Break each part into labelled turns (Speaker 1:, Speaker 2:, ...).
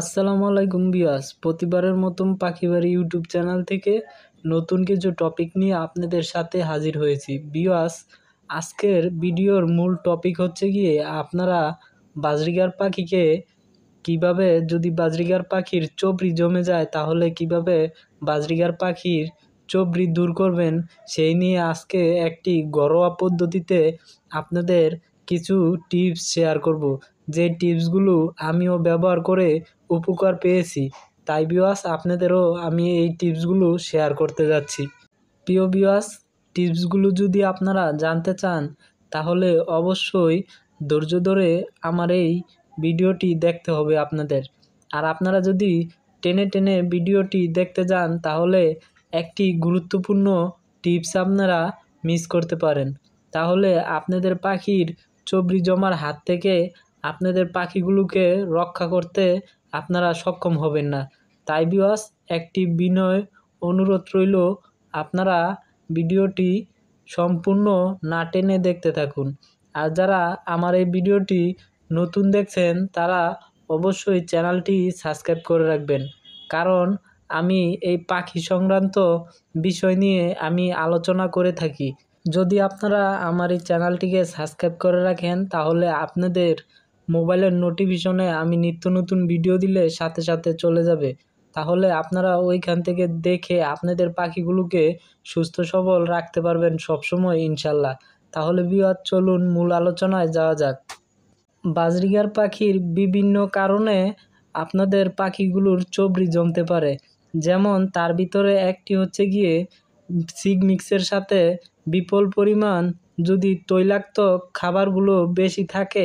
Speaker 1: আসসালামু আলাইকুম বিয়াস প্রতিবারের মতন পাখিবাড়ি ইউটিউব চ্যানেল থেকে নতুন কিছু টপিক নিয়ে আপনাদের সাথে হাজির হয়েছি বিয়াস আজকের ভিডিওর মূল টপিক হচ্ছে গিয়ে আপনারা বাজরিগার পাখিকে কিভাবে যদি বাজরিগার পাখির চোপড়ি জমে যায় তাহলে কিভাবে বাজরিগার পাখির চোপড়ি দূর করবেন সেই নিয়ে আজকে একটি ঘরোয়া পদ্ধতিতে আপনাদের কিছু টিপস শেয়ার করব যে টিপসগুলো আমিও ব্যবহার করে উপকার পেয়েছি তাই বিওয়াস আপনাদেরও আমি এই টিপসগুলো শেয়ার করতে যাচ্ছি প্রিয় বিওয়াস টিপসগুলো যদি আপনারা জানতে চান তাহলে অবশ্যই ধৈর্য ধরে আমার এই ভিডিওটি দেখতে হবে আপনাদের আর আপনারা যদি টেনে টেনে ভিডিওটি দেখতে যান তাহলে একটি গুরুত্বপূর্ণ টিপস আপনারা মিস করতে পারেন তাহলে আপনাদের পাখির চবরি জমার হাত থেকে আপনাদের পাখিগুলোকে রক্ষা করতে আপনারা সক্ষম হবেন না তাই বিওয়াস একটি বিনয় অনুরোধ রইল আপনারা ভিডিওটি সম্পূর্ণ না টেনে দেখতে থাকুন আর যারা আমার এই ভিডিওটি নতুন দেখছেন তারা অবশ্যই চ্যানেলটি সাবস্ক্রাইব করে রাখবেন কারণ আমি এই পাখি সংক্রান্ত বিষয় নিয়ে আমি আলোচনা করে থাকি যদি আপনারা আমার এই চ্যানেলটিকে সাবস্ক্রাইব করে রাখেন তাহলে আপনাদের মোবাইলের নোটিফিকেশনে আমি নিত্য নতুন ভিডিও দিলে সাথে সাথে চলে যাবে তাহলে আপনারা ওইখান থেকে দেখে আপনাদের পাখিগুলোকে সুস্থ সবল রাখতে পারবেন সবসময় ইনশাল্লাহ তাহলে বিয়াদ চলুন মূল আলোচনায় যাওয়া যাক বাজরিগার পাখির বিভিন্ন কারণে আপনাদের পাখিগুলোর চবরি জমতে পারে যেমন তার ভিতরে একটি হচ্ছে গিয়ে সিগ মিক্সের সাথে বিপুল পরিমাণ যদি তৈলাক্ত খাবারগুলো বেশি থাকে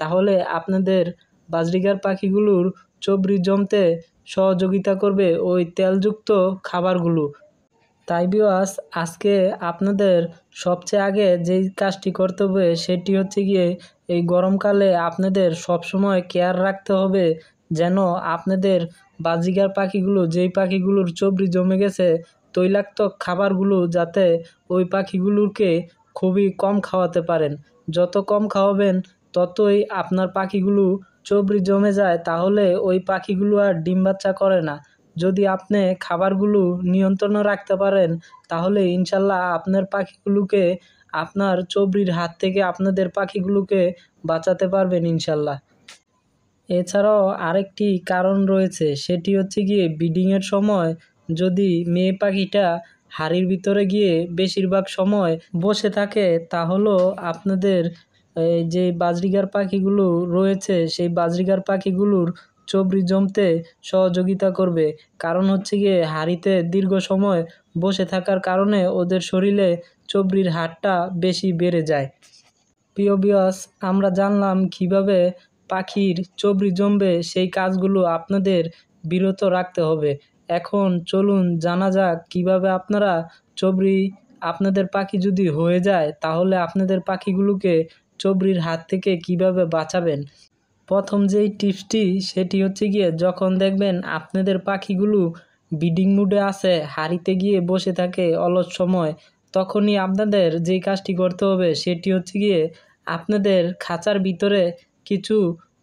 Speaker 1: তাহলে আপনাদের বাজরিকার পাখিগুলোর চবরি জমতে সহযোগিতা করবে ওই তেলযুক্ত খাবারগুলো তাই বিওয়াস আজকে আপনাদের সবচেয়ে আগে যেই কাজটি করতে হবে সেটি হচ্ছে গিয়ে এই গরমকালে আপনাদের সবসময় কেয়ার রাখতে হবে যেন আপনাদের বাজিকার পাখিগুলো যেই পাখিগুলোর চবরি জমে গেছে তৈলাক্ত খাবারগুলো যাতে ওই পাখিগুলোকে খুবই কম খাওয়াতে পারেন যত কম খাওয়াবেন ততই আপনার পাখিগুলো চবড়ি জমে যায় তাহলে ওই পাখিগুলো আর ডিম বাচ্চা করে না যদি আপনি খাবারগুলো নিয়ন্ত্রণে রাখতে পারেন তাহলে ইনশাল্লাহ আপনার পাখিগুলোকে আপনার চবড়ির হাত থেকে আপনাদের পাখিগুলোকে বাঁচাতে পারবেন ইনশাল্লাহ এছাড়াও আরেকটি কারণ রয়েছে সেটি হচ্ছে গিয়ে ব্রিডিংয়ের সময় যদি মেয়ে পাখিটা হাড়ির ভিতরে গিয়ে বেশিরভাগ সময় বসে থাকে তাহলেও আপনাদের যে বাজরিকার পাখিগুলো রয়েছে সেই বাজরিকার পাখিগুলোর চবরি জমতে সহযোগিতা করবে কারণ হচ্ছে গিয়ে হাঁড়িতে দীর্ঘ সময় বসে থাকার কারণে ওদের শরীরে চবরির হারটা বেশি বেড়ে যায় প্রিয় বিয়স আমরা জানলাম কিভাবে পাখির চবরি জমবে সেই কাজগুলো আপনাদের বিরত রাখতে হবে এখন চলুন জানা যাক কিভাবে আপনারা চবরি আপনাদের পাখি যদি হয়ে যায় তাহলে আপনাদের পাখিগুলোকে চবরির হাত থেকে কিভাবে বাঁচাবেন প্রথম যেই টিপসটি সেটি হচ্ছে গিয়ে যখন দেখবেন আপনাদের পাখিগুলো বিডিং মুডে আছে হাড়িতে গিয়ে বসে থাকে অলস সময় তখনই আপনাদের যে কাজটি করতে হবে সেটি হচ্ছে গিয়ে আপনাদের খাঁচার ভিতরে কিছু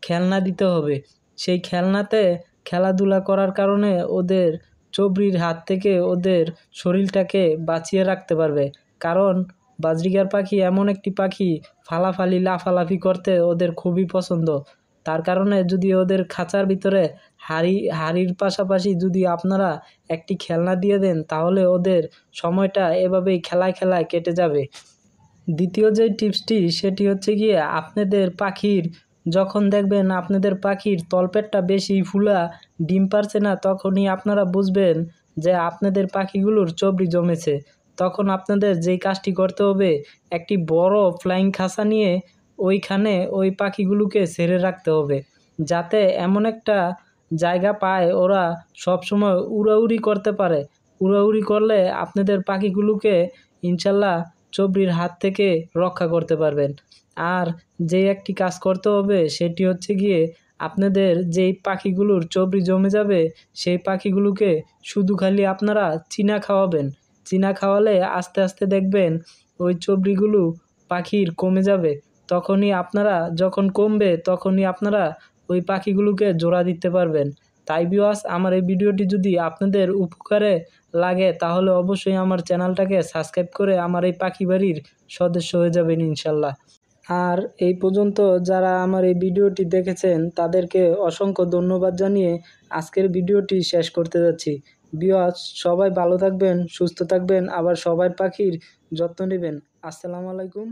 Speaker 1: খেলনা দিতে হবে সেই খেলনাতে খেলাধুলা করার কারণে ওদের চবরির হাত থেকে ওদের শরীরটাকে বাঁচিয়ে রাখতে পারবে কারণ বাজরিকার পাখি এমন একটি পাখি ফালাফালি লাফালাফি করতে ওদের খুবই পছন্দ তার কারণে যদি ওদের খাঁচার ভিতরে হাড়ি হাড়ির পাশাপাশি যদি আপনারা একটি খেলনা দিয়ে দেন তাহলে ওদের সময়টা এভাবেই খেলায় খেলায় কেটে যাবে দ্বিতীয় যে টিপসটি সেটি হচ্ছে গিয়ে আপনাদের পাখির যখন দেখবেন আপনাদের পাখির তলপেটটা বেশি ফুলা ডিম পারছে না তখনই আপনারা বুঝবেন যে আপনাদের পাখিগুলোর চবড়ি জমেছে তখন আপনাদের যেই কাজটি করতে হবে একটি বড় ফ্লাইং খাঁচা নিয়ে ওইখানে ওই পাখিগুলোকে ছেড়ে রাখতে হবে যাতে এমন একটা জায়গা পায় ওরা সবসময় উড়াউড়ি করতে পারে উড়াউড়ি করলে আপনাদের পাখিগুলোকে ইনশাল্লাহ চবরির হাত থেকে রক্ষা করতে পারবেন আর যে একটি কাজ করতে হবে সেটি হচ্ছে গিয়ে আপনাদের যেই পাখিগুলোর চবরি জমে যাবে সেই পাখিগুলোকে শুধু খালি আপনারা চিনা খাওয়াবেন চীনা খাওয়ালে আস্তে আস্তে দেখবেন ওই চবড়িগুলো পাখির কমে যাবে তখনই আপনারা যখন কমবে তখনই আপনারা ওই পাখিগুলোকে জোড়া দিতে পারবেন তাই বিওয়াস আমার এই ভিডিওটি যদি আপনাদের উপকারে লাগে তাহলে অবশ্যই আমার চ্যানেলটাকে সাবস্ক্রাইব করে আমার এই পাখি বাড়ির সদস্য হয়ে যাবেন ইনশাল্লাহ আর এই পর্যন্ত যারা আমার এই ভিডিওটি দেখেছেন তাদেরকে অসংখ্য ধন্যবাদ জানিয়ে আজকের ভিডিওটি শেষ করতে যাচ্ছি বিওয়াজ সবাই ভালো থাকবেন সুস্থ থাকবেন আবার সবাই পাখির যত্ন নেবেন আসসালামু আলাইকুম